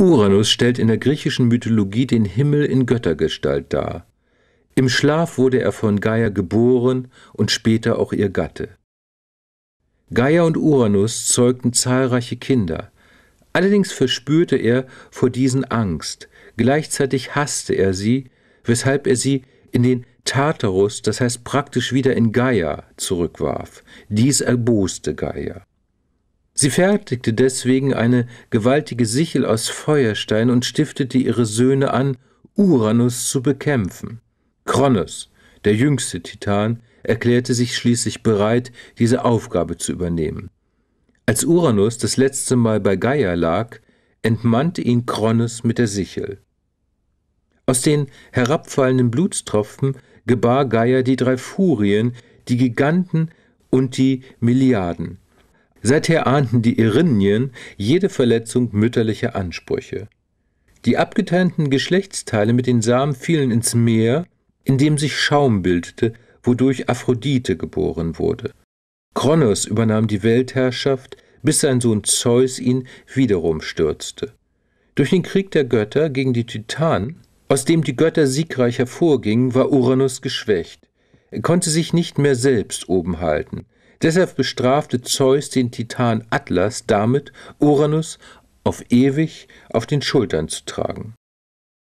Uranus stellt in der griechischen Mythologie den Himmel in Göttergestalt dar. Im Schlaf wurde er von Gaia geboren und später auch ihr Gatte. Gaia und Uranus zeugten zahlreiche Kinder. Allerdings verspürte er vor diesen Angst, gleichzeitig hasste er sie, weshalb er sie in den Tartarus, das heißt praktisch wieder in Gaia, zurückwarf. Dies erboste Gaia. Sie fertigte deswegen eine gewaltige Sichel aus Feuerstein und stiftete ihre Söhne an, Uranus zu bekämpfen. Kronos, der jüngste Titan, erklärte sich schließlich bereit, diese Aufgabe zu übernehmen. Als Uranus das letzte Mal bei Gaia lag, entmannte ihn Kronos mit der Sichel. Aus den herabfallenden Blutstropfen gebar Gaia die drei Furien, die Giganten und die Milliarden. Seither ahnten die Erinnyen jede Verletzung mütterlicher Ansprüche. Die abgetrennten Geschlechtsteile mit den Samen fielen ins Meer, in dem sich Schaum bildete, wodurch Aphrodite geboren wurde. Kronos übernahm die Weltherrschaft, bis sein Sohn Zeus ihn wiederum stürzte. Durch den Krieg der Götter gegen die Titanen, aus dem die Götter siegreich hervorgingen, war Uranus geschwächt. Er konnte sich nicht mehr selbst oben halten. Deshalb bestrafte Zeus den Titan Atlas damit, Uranus auf ewig auf den Schultern zu tragen